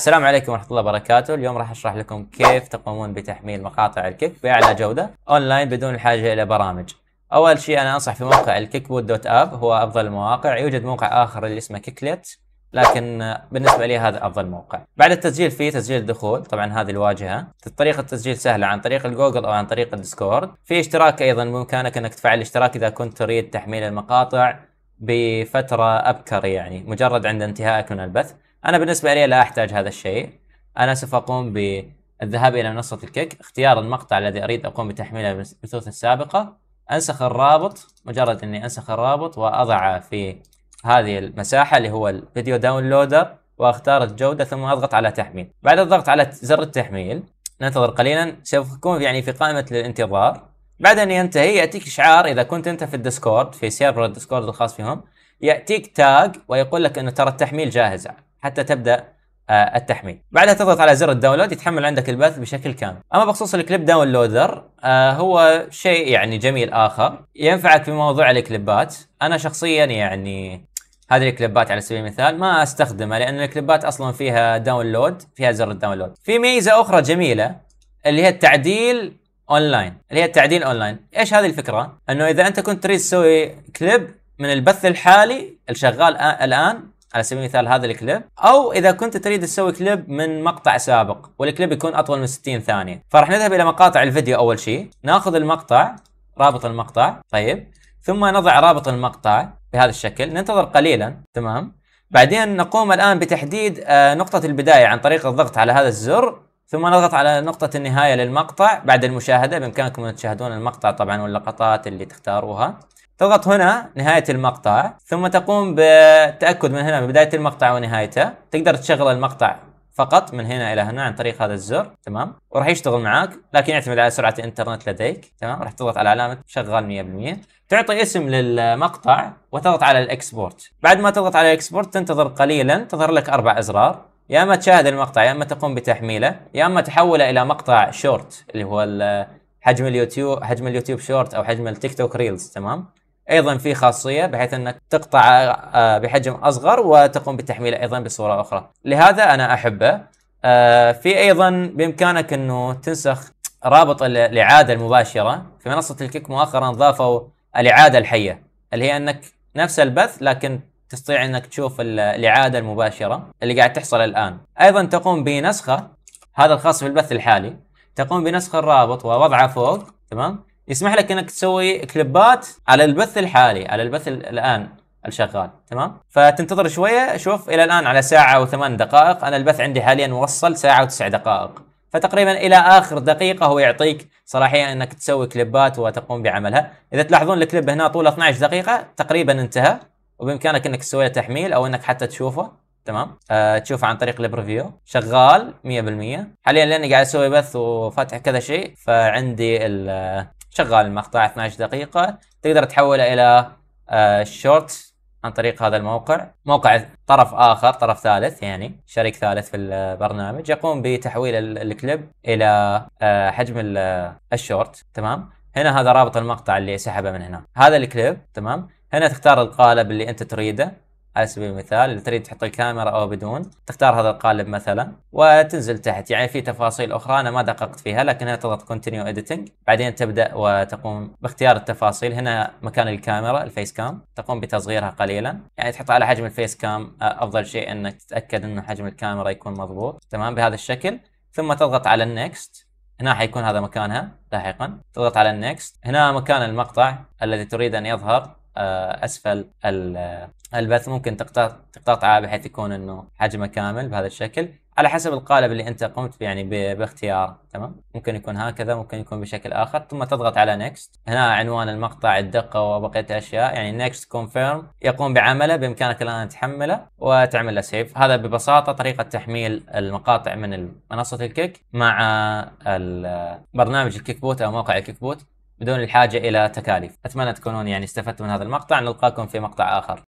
السلام عليكم ورحمة الله وبركاته، اليوم راح اشرح لكم كيف تقومون بتحميل مقاطع الكيك بأعلى جودة اونلاين بدون الحاجة إلى برامج. أول شيء أنا أنصح في موقع بود دوت اب هو أفضل المواقع، يوجد موقع آخر اللي اسمه كيكليت لكن بالنسبة لي هذا أفضل موقع. بعد التسجيل فيه تسجيل الدخول، طبعا هذه الواجهة، طريقة التسجيل سهلة عن طريق الجوجل أو عن طريق الديسكورد. في اشتراك أيضا بإمكانك أنك تفعل الاشتراك إذا كنت تريد تحميل المقاطع بفترة أبكر يعني مجرد عند انتهائك من البث انا بالنسبه لي لا احتاج هذا الشيء انا سوف اقوم بالذهاب الى منصه الكيك اختيار المقطع الذي اريد اقوم بتحميله من البثوث السابقه انسخ الرابط مجرد اني انسخ الرابط واضعه في هذه المساحه اللي هو الفيديو داونلودر واختار الجوده ثم اضغط على تحميل بعد الضغط على زر التحميل ننتظر قليلا سوف يكون يعني في قائمه الانتظار بعد ان ينتهي ياتيك اشعار اذا كنت انت في الديسكورد في سيرفر الديسكورد الخاص فيهم ياتيك تاج ويقول لك انه ترى التحميل جاهز حتى تبدا آه، التحميل بعدها تضغط على زر الداونلود يتحمل عندك البث بشكل كامل اما بخصوص الكليب داونلودر آه، هو شيء يعني جميل اخر ينفعك في موضوع الكليبات انا شخصيا يعني هذه الكليبات على سبيل المثال ما استخدمها لان الكليبات اصلا فيها داونلود فيها زر الداونلود في ميزه اخرى جميله اللي هي التعديل اونلاين اللي هي التعديل اونلاين ايش هذه الفكره انه اذا انت كنت تريد تسوي كليب من البث الحالي الشغال الان على سبيل المثال هذا الكليب او اذا كنت تريد تسوي كليب من مقطع سابق والكليب يكون اطول من 60 ثانيه فراح نذهب الى مقاطع الفيديو اول شيء ناخذ المقطع رابط المقطع طيب ثم نضع رابط المقطع بهذا الشكل ننتظر قليلا تمام بعدين نقوم الان بتحديد آه، نقطه البدايه عن طريق الضغط على هذا الزر ثم نضغط على نقطة النهاية للمقطع بعد المشاهدة بإمكانكم أن تشاهدون المقطع طبعا واللقطات اللي تختاروها تضغط هنا نهاية المقطع ثم تقوم بالتأكد من هنا من بداية المقطع ونهايته تقدر تشغل المقطع فقط من هنا الى هنا عن طريق هذا الزر تمام وراح يشتغل معاك لكن يعتمد على سرعه الانترنت لديك تمام راح تضغط على علامه شغال 100% تعطي اسم للمقطع وتضغط على الاكسبورت بعد ما تضغط على الاكسبورت تنتظر قليلا تظهر لك اربع ازرار يا اما تشاهد المقطع يا اما تقوم بتحميله يا اما تحوله الى مقطع شورت اللي هو حجم اليوتيوب حجم اليوتيوب شورت او حجم التيك توك ريلز تمام ايضا في خاصيه بحيث انك تقطع آه، بحجم اصغر وتقوم بتحميله ايضا بصوره اخرى لهذا انا احبه آه، في ايضا بامكانك انه تنسخ رابط الاعاده المباشره في منصه الكيك مؤخرا ضافوا الاعاده الحيه اللي هي انك نفس البث لكن تستطيع انك تشوف الاعاده المباشره اللي قاعد تحصل الان ايضا تقوم بنسخه هذا الخاص بالبث الحالي تقوم بنسخ الرابط ووضعه فوق تمام يسمح لك انك تسوي كليبات على البث الحالي على البث الان الشغال تمام فتنتظر شويه شوف الى الان على ساعه وثمان دقائق انا البث عندي حاليا وصل ساعه وتسع دقائق فتقريبا الى اخر دقيقه هو يعطيك صلاحيه انك تسوي كليبات وتقوم بعملها اذا تلاحظون الكليب هنا طوله 12 دقيقه تقريبا انتهى وبامكانك انك تسوي تحميل او انك حتى تشوفه تمام أه تشوفه عن طريق البريفيو شغال 100% حاليا لاني قاعد اسوي بث وفاتح كذا شيء فعندي شغال المقطع 12 دقيقة تقدر تحوله إلى شورت آه، عن طريق هذا الموقع موقع طرف آخر طرف ثالث يعني شريك ثالث في البرنامج يقوم بتحويل الكليب إلى آه، حجم الشورت تمام هنا هذا رابط المقطع اللي سحبه من هنا هذا الكليب تمام هنا تختار القالب اللي انت تريده على سبيل المثال اذا تريد تحط الكاميرا او بدون تختار هذا القالب مثلا وتنزل تحت يعني في تفاصيل اخرى انا ما دققت فيها لكن هنا تضغط كونتينيو اديتنج بعدين تبدا وتقوم باختيار التفاصيل هنا مكان الكاميرا الفيس كام تقوم بتصغيرها قليلا يعني تحط على حجم الفيس كام افضل شيء انك تتاكد انه حجم الكاميرا يكون مضبوط تمام بهذا الشكل ثم تضغط على النكست هنا حيكون هذا مكانها لاحقا تضغط على النكست هنا مكان المقطع الذي تريد ان يظهر آه، اسفل البث ممكن تقطع تقطعها بحيث يكون انه حجمه كامل بهذا الشكل على حسب القالب اللي انت قمت يعني باختياره تمام ممكن يكون هكذا ممكن يكون بشكل اخر ثم تضغط على نيكست هنا عنوان المقطع الدقه وبقيه الاشياء يعني نيكست كونفيرم يقوم بعمله بامكانك الان تحمله وتعمل له سيف هذا ببساطه طريقه تحميل المقاطع من منصه الكيك مع برنامج الكيك بوت او موقع الكيك بوت بدون الحاجة إلى تكاليف أتمنى تكونون يعني استفدتم من هذا المقطع نلقاكم في مقطع آخر